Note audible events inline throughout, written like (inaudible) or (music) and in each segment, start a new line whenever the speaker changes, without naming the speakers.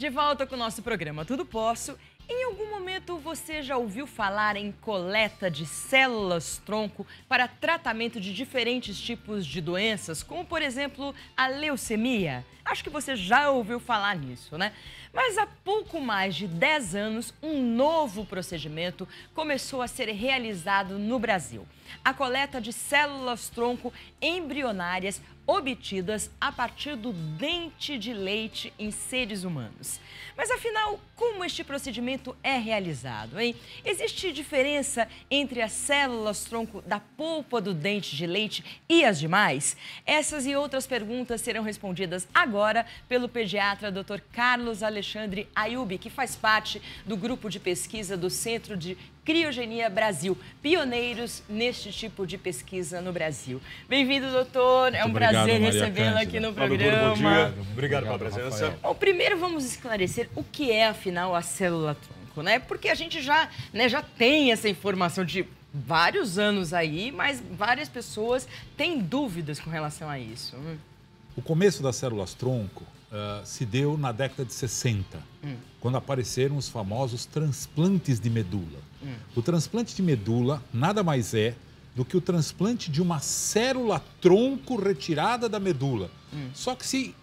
De volta com o nosso programa Tudo Posso. Em algum momento você já ouviu falar em coleta de células tronco para tratamento de diferentes tipos de doenças, como por exemplo a leucemia? Acho que você já ouviu falar nisso, né? Mas há pouco mais de 10 anos, um novo procedimento começou a ser realizado no Brasil. A coleta de células-tronco embrionárias obtidas a partir do dente de leite em seres humanos. Mas afinal, como este procedimento é realizado, hein? Existe diferença entre as células-tronco da polpa do dente de leite e as demais? Essas e outras perguntas serão respondidas agora agora pelo pediatra Dr. Carlos Alexandre Ayubi, que faz parte do grupo de pesquisa do Centro de Criogenia Brasil, pioneiros neste tipo de pesquisa no Brasil. Bem-vindo, doutor. É um prazer recebê-lo aqui no programa. Bom dia. Obrigado,
Obrigado pela presença.
Bom, primeiro vamos esclarecer o que é, afinal, a célula tronco, né? Porque a gente já, né, já tem essa informação de vários anos aí, mas várias pessoas têm dúvidas com relação a isso.
O começo das células tronco uh, se deu na década de 60, hum. quando apareceram os famosos transplantes de medula. Hum. O transplante de medula nada mais é do que o transplante de uma célula tronco retirada da medula. Hum. Só que se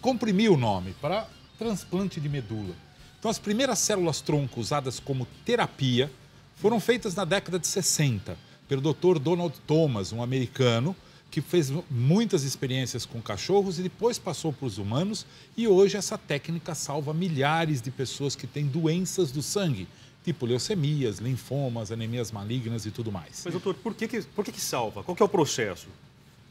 comprimiu o nome para transplante de medula. Então, as primeiras células tronco usadas como terapia foram feitas na década de 60 pelo Dr. Donald Thomas, um americano, que fez muitas experiências com cachorros e depois passou para os humanos. E hoje essa técnica salva milhares de pessoas que têm doenças do sangue, tipo leucemias, linfomas, anemias malignas e tudo mais. Mas,
doutor, por que, que por que, que salva?
Qual que é o processo?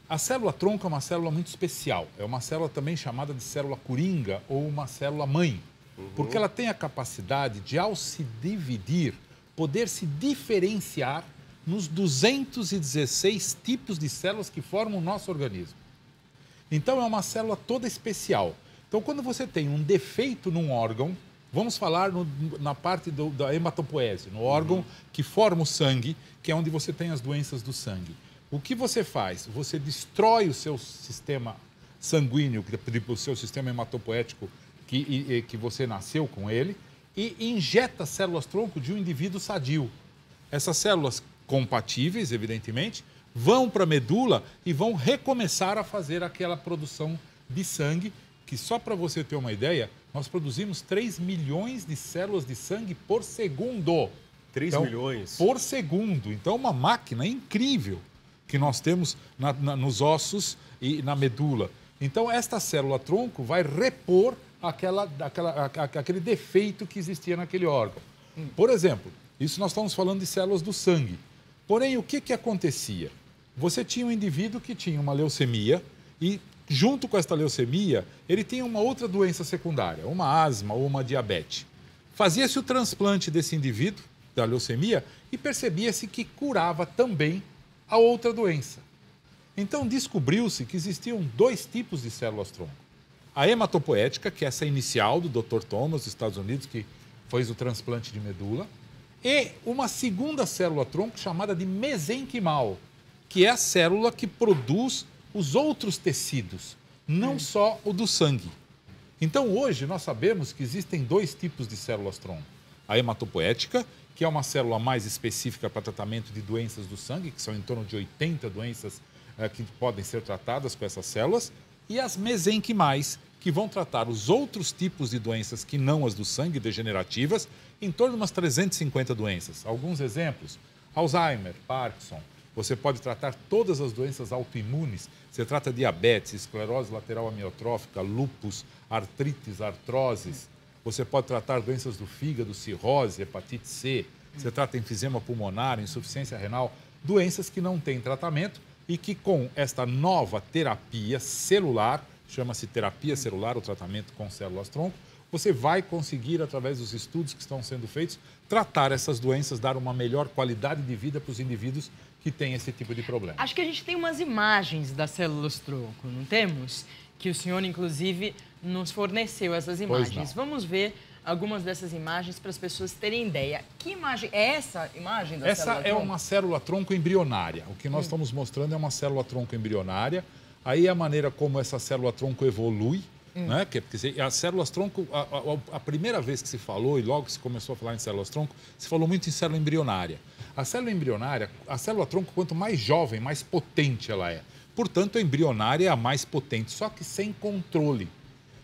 A célula-tronco é uma célula muito especial. É uma célula também chamada de célula coringa ou uma célula mãe, uhum. porque ela tem a capacidade de, ao se dividir, poder se diferenciar nos 216 tipos de células que formam o nosso organismo. Então, é uma célula toda especial. Então, quando você tem um defeito num órgão, vamos falar no, na parte do, da hematopoese, no órgão uhum. que forma o sangue, que é onde você tem as doenças do sangue. O que você faz? Você destrói o seu sistema sanguíneo, o seu sistema hematopoético que, que você nasceu com ele, e injeta células-tronco de um indivíduo sadio. Essas células compatíveis, evidentemente, vão para a medula e vão recomeçar a fazer aquela produção de sangue, que só para você ter uma ideia, nós produzimos 3 milhões de células de sangue por segundo. 3 então, milhões? Por segundo. Então, uma máquina incrível que nós temos na, na, nos ossos e na medula. Então, esta célula tronco vai repor aquela, aquela, aquele defeito que existia naquele órgão. Hum. Por exemplo, isso nós estamos falando de células do sangue. Porém, o que, que acontecia? Você tinha um indivíduo que tinha uma leucemia e, junto com esta leucemia, ele tinha uma outra doença secundária, uma asma ou uma diabetes. Fazia-se o transplante desse indivíduo, da leucemia, e percebia-se que curava também a outra doença. Então, descobriu-se que existiam dois tipos de células-tronco a hematopoética, que é essa inicial do Dr. Thomas, dos Estados Unidos, que fez o transplante de medula, e uma segunda célula-tronco chamada de mesenquimal, que é a célula que produz os outros tecidos, não hum. só o do sangue. Então, hoje, nós sabemos que existem dois tipos de células-tronco. A hematopoética, que é uma célula mais específica para tratamento de doenças do sangue, que são em torno de 80 doenças é, que podem ser tratadas com essas células, e as mesenquimais, que vão tratar os outros tipos de doenças que não as do sangue degenerativas, em torno de umas 350 doenças. Alguns exemplos: Alzheimer, Parkinson. Você pode tratar todas as doenças autoimunes. Você trata diabetes, esclerose lateral amiotrófica, lupus, artrites, artroses. Você pode tratar doenças do fígado, cirrose, hepatite C. Você trata enfisema pulmonar, insuficiência renal, doenças que não têm tratamento e que com esta nova terapia celular chama-se terapia celular, o tratamento com células-tronco, você vai conseguir, através dos estudos que estão sendo feitos, tratar essas doenças, dar uma melhor qualidade de vida para os indivíduos que têm esse tipo de problema.
Acho que a gente tem umas imagens das células-tronco, não temos? Que o senhor, inclusive, nos forneceu essas imagens. Vamos ver algumas dessas imagens para as pessoas terem ideia. Que imagem é essa imagem da Essa é uma
célula tronco embrionária. O que nós hum. estamos mostrando é uma célula tronco embrionária Aí a maneira como essa célula tronco evolui, hum. né? Que, porque as células tronco, a, a, a, primeira vez que se falou e logo que se começou a falar em células tronco, se falou muito em célula embrionária. A célula embrionária, a célula tronco, quanto mais jovem, mais potente ela é. Portanto, a embrionária é a mais potente, só que sem controle.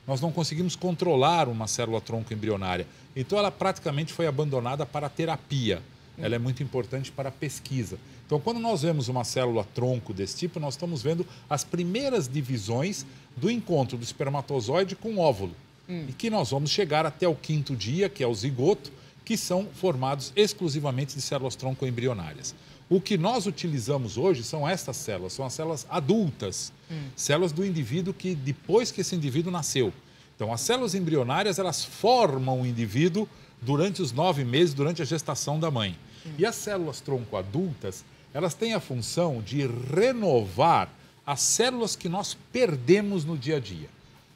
Nós não conseguimos controlar uma célula tronco embrionária. Então, ela praticamente foi abandonada para a terapia ela é muito importante para a pesquisa. Então, quando nós vemos uma célula tronco desse tipo, nós estamos vendo as primeiras divisões do encontro do espermatozoide com o óvulo. Hum. E que nós vamos chegar até o quinto dia, que é o zigoto, que são formados exclusivamente de células tronco embrionárias. O que nós utilizamos hoje são estas células, são as células adultas, hum. células do indivíduo que depois que esse indivíduo nasceu. Então, as células embrionárias, elas formam o indivíduo durante os nove meses, durante a gestação da mãe. Hum. E as células tronco adultas, elas têm a função de renovar as células que nós perdemos no dia a dia.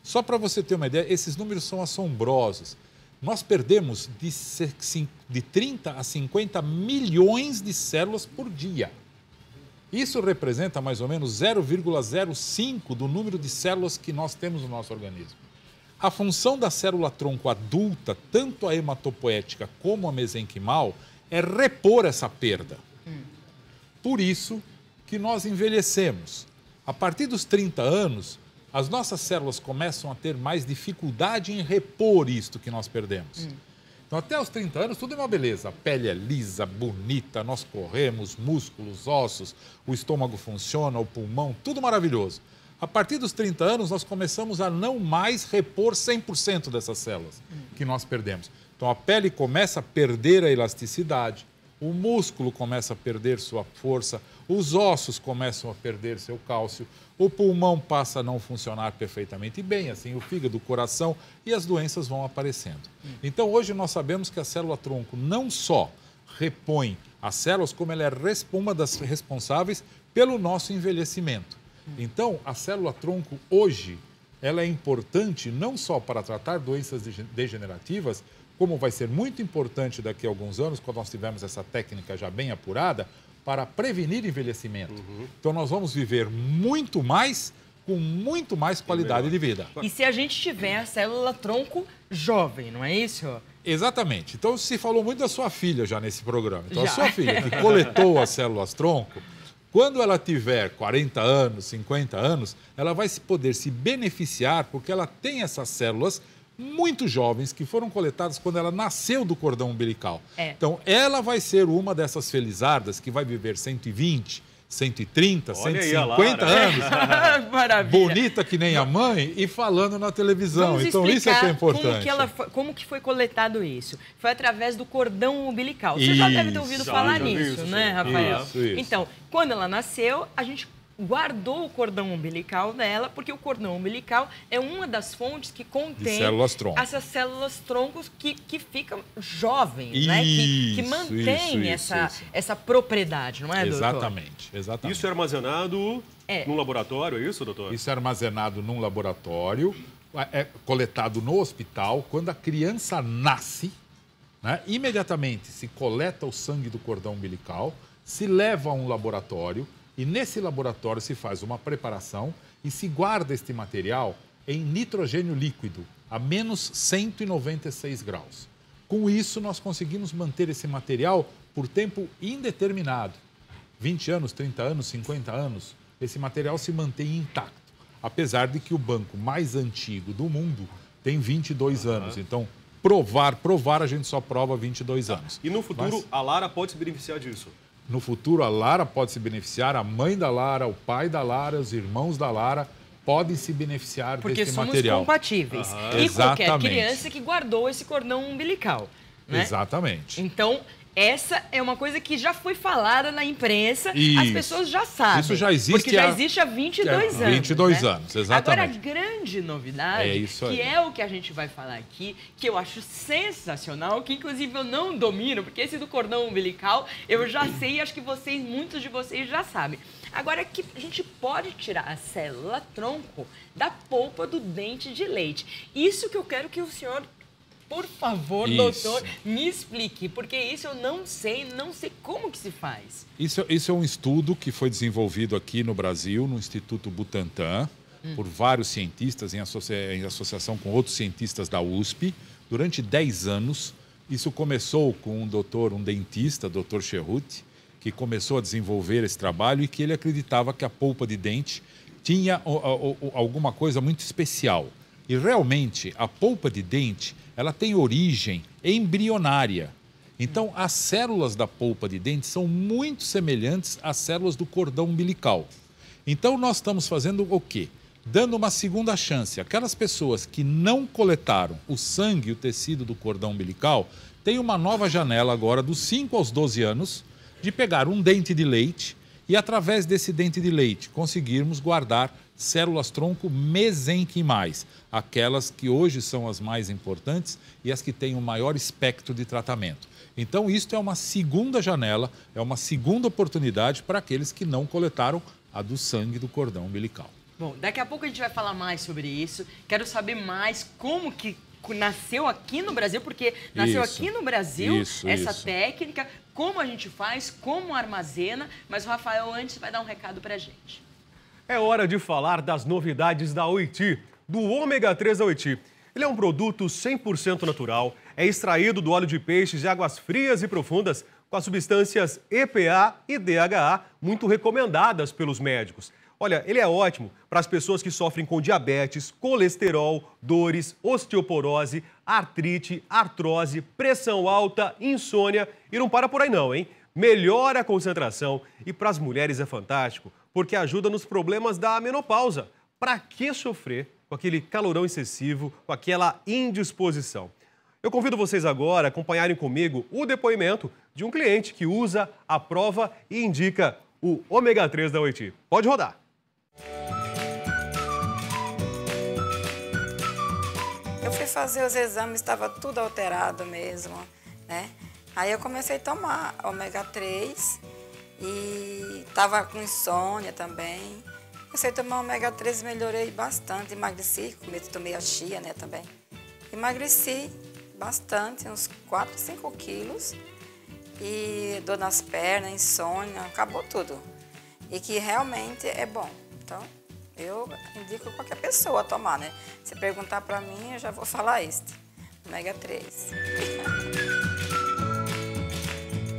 Só para você ter uma ideia, esses números são assombrosos. Nós perdemos de, de 30 a 50 milhões de células por dia. Isso representa mais ou menos 0,05 do número de células que nós temos no nosso organismo. A função da célula tronco adulta, tanto a hematopoética como a mesenquimal, é repor essa perda. Por isso que nós envelhecemos. A partir dos 30 anos, as nossas células começam a ter mais dificuldade em repor isto que nós perdemos. Então, até os 30 anos, tudo é uma beleza. A pele é lisa, bonita, nós corremos, músculos, ossos, o estômago funciona, o pulmão, tudo maravilhoso. A partir dos 30 anos, nós começamos a não mais repor 100% dessas células que nós perdemos. Então, a pele começa a perder a elasticidade, o músculo começa a perder sua força, os ossos começam a perder seu cálcio, o pulmão passa a não funcionar perfeitamente bem, assim o fígado, o coração e as doenças vão aparecendo. Então, hoje nós sabemos que a célula tronco não só repõe as células, como ela é uma das responsáveis pelo nosso envelhecimento. Então, a célula-tronco hoje, ela é importante não só para tratar doenças degenerativas, como vai ser muito importante daqui a alguns anos, quando nós tivermos essa técnica já bem apurada, para prevenir envelhecimento. Uhum. Então, nós vamos viver muito mais com muito mais qualidade de vida.
E se a gente tiver a célula tronco jovem, não é isso? Exatamente. Então se falou muito da
sua filha já nesse programa. Então já. a sua filha que coletou as células tronco, quando ela tiver 40 anos, 50 anos, ela vai poder se beneficiar porque ela tem essas células muito jovens que foram coletadas quando ela nasceu do cordão umbilical. É. Então, ela vai ser uma dessas felizardas que vai viver 120, 130, Olha 150 né? anos. (laughs) Maravilha. Bonita que nem a mãe e falando na televisão. Vamos então isso é que é importante. Como que,
ela, como que foi coletado isso? Foi através do cordão umbilical. Você isso. já deve ter ouvido falar isso, nisso, isso, né, Rafael? Então, quando ela nasceu, a gente guardou o cordão umbilical dela, porque o cordão umbilical é uma das fontes que contém células essas células troncos que, que ficam jovens, isso, né? Que, que mantém isso, essa, isso. essa propriedade, não é, doutor? Exatamente,
exatamente. Isso é armazenado é. num laboratório, é isso, doutor? Isso é armazenado num laboratório, é, é coletado no hospital. Quando a criança nasce, né, imediatamente se coleta o sangue do cordão umbilical, se leva a um laboratório, e nesse laboratório se faz uma preparação e se guarda este material em nitrogênio líquido a menos 196 graus. Com isso, nós conseguimos manter esse material por tempo indeterminado. 20 anos, 30 anos, 50 anos, esse material se mantém intacto. Apesar de que o banco mais antigo do mundo tem 22 uhum. anos. Então, provar, provar, a gente só prova 22 tá. anos. E no futuro, Mas...
a Lara pode se beneficiar disso?
No futuro, a Lara pode se beneficiar, a mãe da Lara, o pai da Lara, os irmãos da Lara podem se beneficiar Porque desse material. Porque
somos compatíveis. e exatamente. qualquer criança que guardou esse cordão umbilical. Né?
Exatamente.
Então, essa é uma coisa que já foi falada na imprensa, isso. as pessoas já sabem. Isso já existe porque já existe há 22 é, anos. 22 né? anos, exatamente. Agora, a grande novidade, é isso que é o que a gente vai falar aqui, que eu acho sensacional, que inclusive eu não domino, porque esse do cordão umbilical eu já sei, e acho que vocês, muitos de vocês já sabem. Agora que a gente pode tirar a célula tronco da polpa do dente de leite. Isso que eu quero que o senhor por favor, isso. doutor, me explique, porque isso eu não sei, não sei como que se faz.
Isso, isso é um estudo que foi desenvolvido aqui no Brasil, no Instituto Butantan, hum. por vários cientistas em, associa em associação com outros cientistas da USP, durante 10 anos. Isso começou com um doutor, um dentista, doutor Cherruti, que começou a desenvolver esse trabalho e que ele acreditava que a polpa de dente tinha o, o, o, alguma coisa muito especial. E realmente, a polpa de dente ela tem origem embrionária. Então, as células da polpa de dente são muito semelhantes às células do cordão umbilical. Então, nós estamos fazendo o quê? Dando uma segunda chance. Aquelas pessoas que não coletaram o sangue e o tecido do cordão umbilical têm uma nova janela agora, dos 5 aos 12 anos, de pegar um dente de leite e, através desse dente de leite, conseguirmos guardar células tronco mesenquimais, aquelas que hoje são as mais importantes e as que têm o um maior espectro de tratamento. Então, isto é uma segunda janela, é uma segunda oportunidade para aqueles que não coletaram a do sangue do cordão umbilical.
Bom, daqui a pouco a gente vai falar mais sobre isso. Quero saber mais como que nasceu aqui no Brasil, porque nasceu isso, aqui no Brasil isso, essa isso. técnica, como a gente faz, como armazena, mas o Rafael antes vai dar um recado para a gente.
É hora de falar das novidades da Oiti, do ômega 3 da Oiti. Ele é um produto 100% natural, é extraído do óleo de peixes de águas frias e profundas com as substâncias EPA e DHA, muito recomendadas pelos médicos. Olha, ele é ótimo para as pessoas que sofrem com diabetes, colesterol, dores, osteoporose, artrite, artrose, pressão alta, insônia e não para por aí não, hein? Melhora a concentração e para as mulheres é fantástico porque ajuda nos problemas da menopausa. Para que sofrer com aquele calorão excessivo, com aquela indisposição? Eu convido vocês agora a acompanharem comigo o depoimento de um cliente que usa a prova e indica o ômega 3 da Oiti. Pode
rodar. Eu fui fazer os exames, estava tudo alterado mesmo, né? Aí eu comecei a tomar ômega 3 e estava com insônia também. Comecei a tomar ômega 3, melhorei bastante, emagreci, comi, tomei a chia, né, também. Emagreci bastante, uns 4, 5 quilos. E dor nas pernas, insônia, acabou tudo. E que realmente é bom. Então, eu indico qualquer pessoa a tomar, né? Se perguntar para mim, eu já vou (laughs) falar este, ômega 3.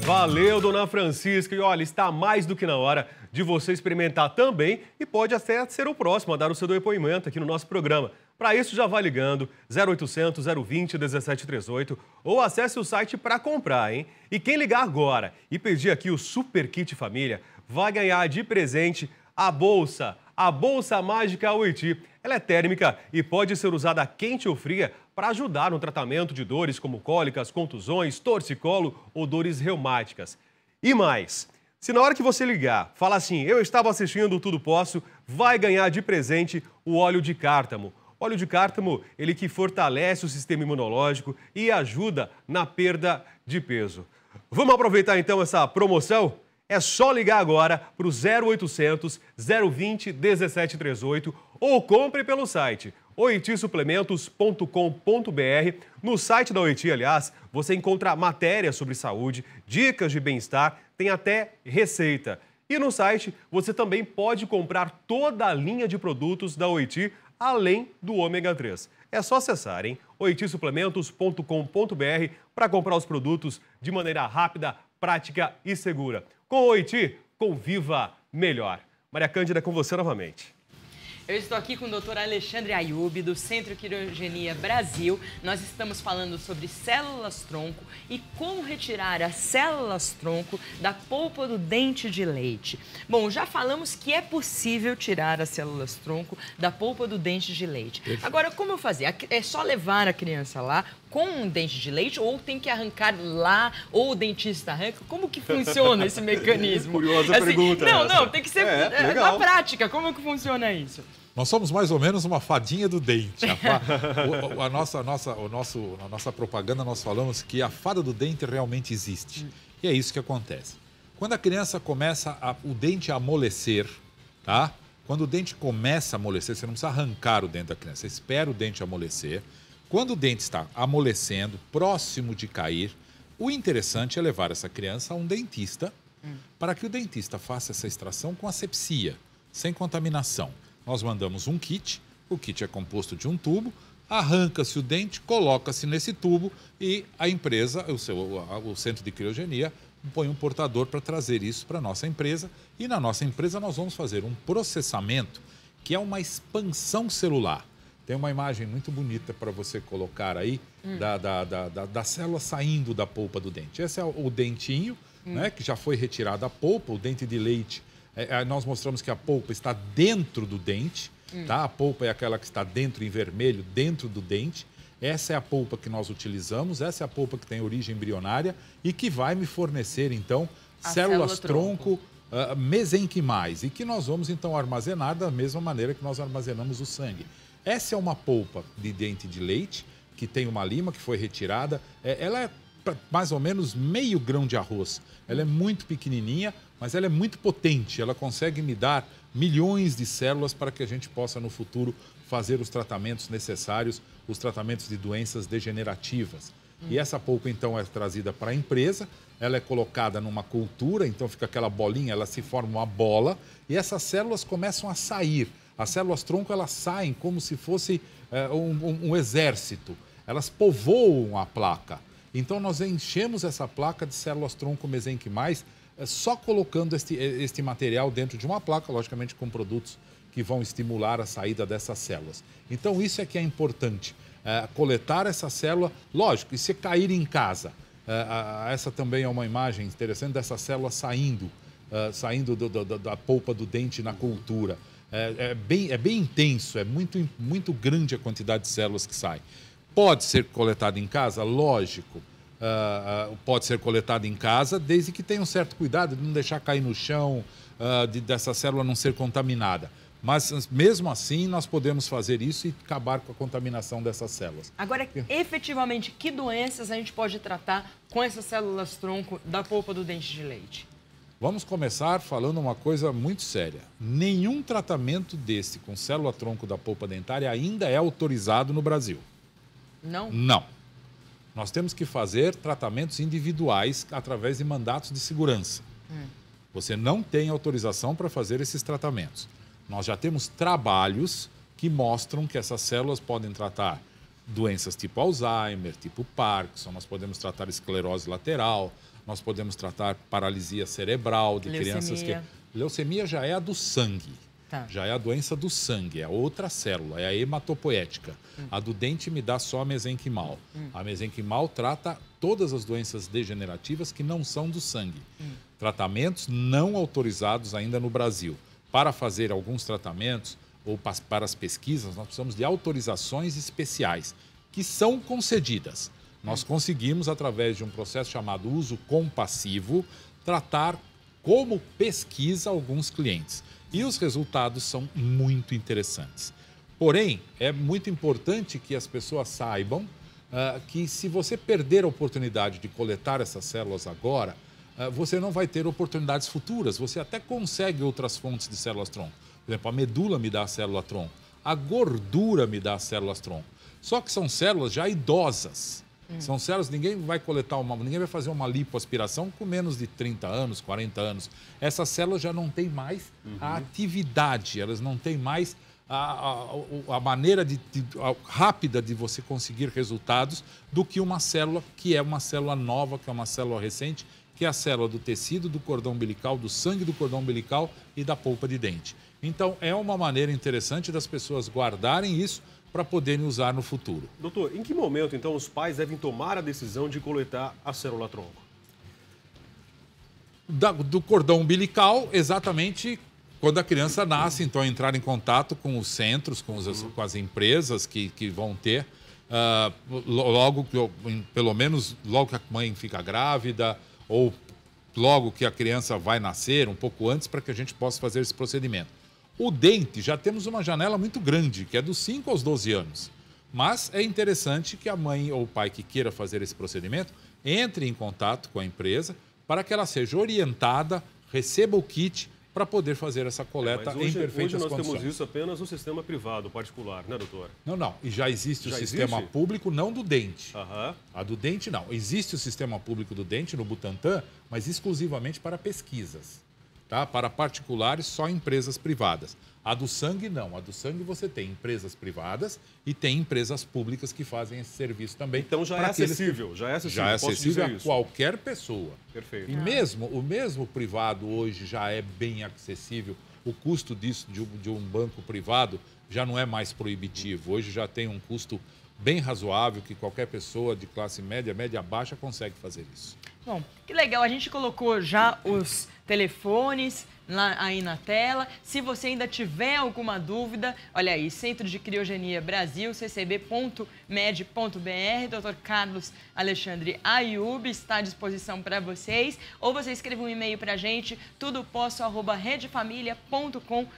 Valeu, dona Francisca. E olha, está mais do que na hora de você experimentar também e pode até ser o próximo a dar o seu depoimento aqui no nosso programa. Para isso, já vá ligando 0800 020 1738 ou acesse o site para comprar, hein? E quem ligar agora e pedir aqui o Super Kit Família vai ganhar de presente a bolsa, a bolsa mágica Oiti. Ela é térmica e pode ser usada quente ou fria para ajudar no tratamento de dores como cólicas, contusões, torcicolo ou dores reumáticas. E mais, se na hora que você ligar, fala assim, eu estava assistindo o Tudo Posso, vai ganhar de presente o óleo de cártamo. Óleo de cártamo, ele que fortalece o sistema imunológico e ajuda na perda de peso. Vamos aproveitar então essa promoção? É só ligar agora para o 0800 020 1738 ou compre pelo site oitisuplementos.com.br. No site da Oiti, aliás, você encontra matérias sobre saúde, dicas de bem-estar, tem até receita. E no site você também pode comprar toda a linha de produtos da Oiti, além do ômega 3. É só acessar em oitisuplementos.com.br para comprar os produtos de maneira rápida, prática e segura. Com a Oiti, conviva melhor. Maria Cândida, com você novamente.
Eu estou aqui com o Dr. Alexandre Ayub, do Centro Quirurgenia Brasil. Nós estamos falando sobre células-tronco e como retirar as células-tronco da polpa do dente de leite. Bom, já falamos que é possível tirar as células-tronco da polpa do dente de leite. Agora, como fazer? É só levar a criança lá, com um dente de leite ou tem que arrancar lá ou o dentista arranca? Como que funciona esse (laughs) mecanismo? Curiosa assim, pergunta. Não, essa. não, tem que ser é, é na prática. Como é que funciona isso?
Nós somos mais ou menos uma fadinha do dente. A, fa... o, a nossa, a nossa, o nosso, na nossa propaganda nós falamos que a fada do dente realmente existe. E é isso que acontece. Quando a criança começa a, o dente a amolecer, tá? Quando o dente começa a amolecer, você não precisa arrancar o dente da criança, você espera o dente amolecer. Quando o dente está amolecendo, próximo de cair, o interessante é levar essa criança a um dentista para que o dentista faça essa extração com asepsia, sem contaminação. Nós mandamos um kit, o kit é composto de um tubo, arranca-se o dente, coloca-se nesse tubo e a empresa, o, seu, o centro de criogenia, põe um portador para trazer isso para a nossa empresa. E na nossa empresa nós vamos fazer um processamento que é uma expansão celular. Tem uma imagem muito bonita para você colocar aí hum. da, da, da, da, da célula saindo da polpa do dente. Esse é o, o dentinho, hum. né, que já foi retirada a polpa, o dente de leite. É, é, nós mostramos que a polpa está dentro do dente, hum. tá? A polpa é aquela que está dentro, em vermelho, dentro do dente. Essa é a polpa que nós utilizamos, essa é a polpa que tem origem embrionária e que vai me fornecer, então, células tronco, uh, ah, mesenquimais e que nós vamos, então, armazenar da mesma maneira que nós armazenamos o sangue. Essa é uma polpa de dente de leite, que tem uma lima que foi retirada. É, ela é mais ou menos meio grão de arroz. Ela é muito pequenininha, mas ela é muito potente. Ela consegue me dar milhões de células para que a gente possa no futuro fazer os tratamentos necessários, os tratamentos de doenças degenerativas. Hum. E essa polpa então é trazida para a empresa, ela é colocada numa cultura, então fica aquela bolinha, ela se forma uma bola e essas células começam a sair. As células-tronco, elas saem como se fosse é, um, um, um exército. Elas povoam a placa. Então, nós enchemos essa placa de células-tronco mesenquimais eh, só colocando este, eh, este material dentro de uma placa, logicamente com produtos que vão estimular a saída dessas células. Então, isso é que é importante, é, coletar essa célula, lógico, e se cair em casa. É, essa também é uma imagem interessante dessa célula saindo, é, saindo do, do, da polpa do dente na cultura. É, é, bem, é bem intenso, é muito, muito grande a quantidade de células que sai. Pode ser coletado em casa? Lógico. Uh, uh, pode ser coletado em casa, desde que tenha um certo cuidado de não deixar cair no chão, uh, de, dessa célula não ser contaminada. Mas mesmo assim, nós podemos fazer isso e acabar com a contaminação dessas células.
Agora, efetivamente, que doenças a gente pode tratar com essas células tronco da polpa do dente de leite?
Vamos começar falando uma coisa muito séria. Nenhum tratamento desse com célula-tronco da polpa dentária ainda é autorizado no Brasil. Não? Não. Nós temos que fazer tratamentos individuais através de mandatos de segurança. Hum. Você não tem autorização para fazer esses tratamentos. Nós já temos trabalhos que mostram que essas células podem tratar doenças tipo Alzheimer, tipo Parkinson, nós podemos tratar esclerose lateral, nós podemos tratar paralisia cerebral de leucemia. crianças que. Leucemia já é a do sangue. Tá. Já é a doença do sangue, é outra célula, é a hematopoética. Hum. A do dente me dá só a mesenquimal. Hum. A mesenquimal trata todas as doenças degenerativas que não são do sangue. Hum. Tratamentos não autorizados ainda no Brasil. Para fazer alguns tratamentos ou para as pesquisas, nós precisamos de autorizações especiais, que são concedidas. Nós conseguimos, através de um processo chamado uso compassivo, tratar como pesquisa alguns clientes. E os resultados são muito interessantes. Porém, é muito importante que as pessoas saibam uh, que se você perder a oportunidade de coletar essas células agora, uh, você não vai ter oportunidades futuras. Você até consegue outras fontes de células-tronco. Por exemplo, a medula me dá a célula-tronco, a gordura me dá as células-tronco. Só que são células já idosas. Hum. São sérios, ninguém vai coletar uma, ninguém vai fazer uma lipoaspiração com menos de 30 anos, 40 anos. Essas células já não têm mais uhum. a atividade, elas não têm mais a, a, a maneira de, de, a, rápida de você conseguir resultados do que uma célula que é uma célula nova, que é uma célula recente, que é a célula do tecido do cordão umbilical, do sangue do cordão umbilical e da polpa de dente. Então, é uma maneira interessante das pessoas guardarem isso para poderem usar no futuro.
Doutor, em que momento então os pais devem tomar a decisão de coletar a célula tronco? do cordão umbilical, exatamente quando a criança
nasce, então entrar em contato com os centros, com, os, com as empresas que, que vão ter, uh, logo, pelo menos logo que a mãe fica grávida, ou logo que a criança vai nascer, um pouco antes, para que a gente possa fazer esse procedimento. O dente, já temos uma janela muito grande, que é dos 5 aos 12 anos. Mas é interessante que a mãe ou o pai que queira fazer esse procedimento entre em contato com a empresa para que ela seja orientada, receba o kit para poder fazer essa coleta é, hoje, em perfeitas hoje nós condições. temos
isso apenas no sistema privado, particular, né, doutor? Não, não. E já existe já o sistema existe?
público, não do dente. Aham. A do dente, não. Existe o sistema público do dente no Butantan, mas exclusivamente para pesquisas tá? Para particulares, só empresas privadas. A do sangue, não. A do sangue você tem empresas privadas e tem empresas públicas que fazem esse serviço também. Então já é acessível, eles... já é acessível. Já é, é acessível a isso. qualquer pessoa. Perfeito. E ah. mesmo, o mesmo privado hoje já é bem acessível. O custo disso de um, de um banco privado já não é mais proibitivo. Hoje já tem um custo bem razoável que qualquer pessoa de classe média, média baixa consegue fazer isso.
Bom, que legal, a gente colocou já os telefones lá, aí na tela. Se você ainda tiver alguma dúvida, olha aí, Centro de Criogenia Brasil, ccb.med.br, Dr. Carlos Alexandre Ayub está à disposição para vocês. Ou você escreva um e-mail para a gente, tudopósso.redefamilia.com.br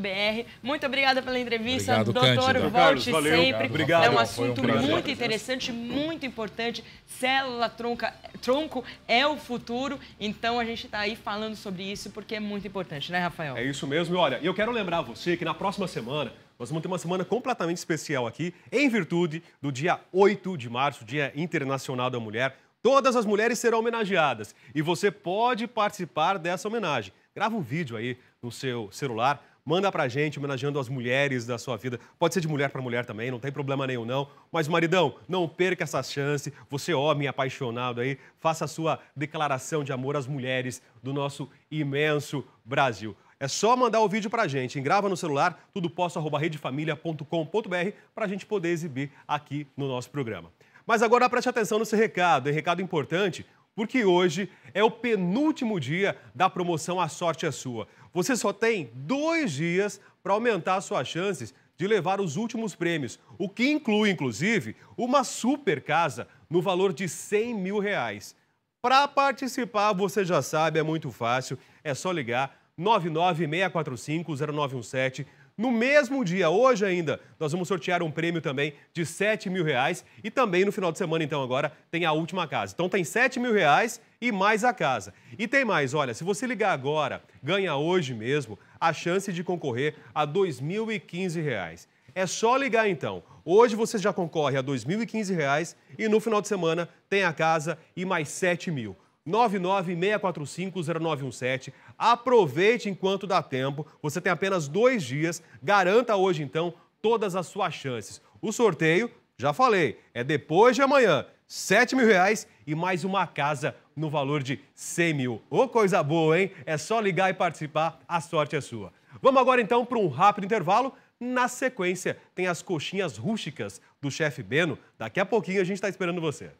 br Muito obrigada pela entrevista, Obrigado, doutor. Cândida. Volte Carlos, sempre. Obrigado. É um assunto um muito interessante, muito importante. Célula tronca, tronco é o futuro. Então a gente está aí falando sobre isso porque é muito importante, né, Rafael?
É isso mesmo. E olha, eu quero lembrar você que na próxima semana nós vamos ter uma semana completamente especial aqui, em virtude do dia 8 de março, Dia Internacional da Mulher. Todas as mulheres serão homenageadas e você pode participar dessa homenagem. Grava um vídeo aí no seu celular manda pra gente, homenageando as mulheres da sua vida. Pode ser de mulher para mulher também, não tem problema nenhum não. Mas, maridão, não perca essa chance. Você, homem apaixonado aí, faça a sua declaração de amor às mulheres do nosso imenso Brasil. É só mandar o vídeo pra gente, hein? grava no celular, tudoposto.redefamilia.com.br pra gente poder exibir aqui no nosso programa. Mas agora preste atenção nesse recado, é recado importante, porque hoje é o penúltimo dia da promoção A Sorte é Sua. Você só tem dois dias para aumentar suas chances de levar os últimos prêmios, o que inclui, inclusive, uma super casa no valor de 100 mil reais. Para participar, você já sabe, é muito fácil, é só ligar 0917 no mesmo dia, hoje ainda, nós vamos sortear um prêmio também de 7 mil reais. E também no final de semana, então, agora, tem a última casa. Então tem 7 mil reais e mais a casa. E tem mais, olha, se você ligar agora, ganha hoje mesmo a chance de concorrer a R$ 2.015. É só ligar então. Hoje você já concorre a R$ 2.015 e no final de semana tem a casa e mais R$ 7 mil. 996450917. Aproveite enquanto dá tempo. Você tem apenas dois dias. Garanta hoje, então, todas as suas chances. O sorteio, já falei, é depois de amanhã. 7 mil reais e mais uma casa no valor de 100 mil. Ô, coisa boa, hein? É só ligar e participar, a sorte é sua. Vamos agora então para um rápido intervalo. Na sequência, tem as coxinhas rústicas do chefe Beno. Daqui a pouquinho a gente está esperando você.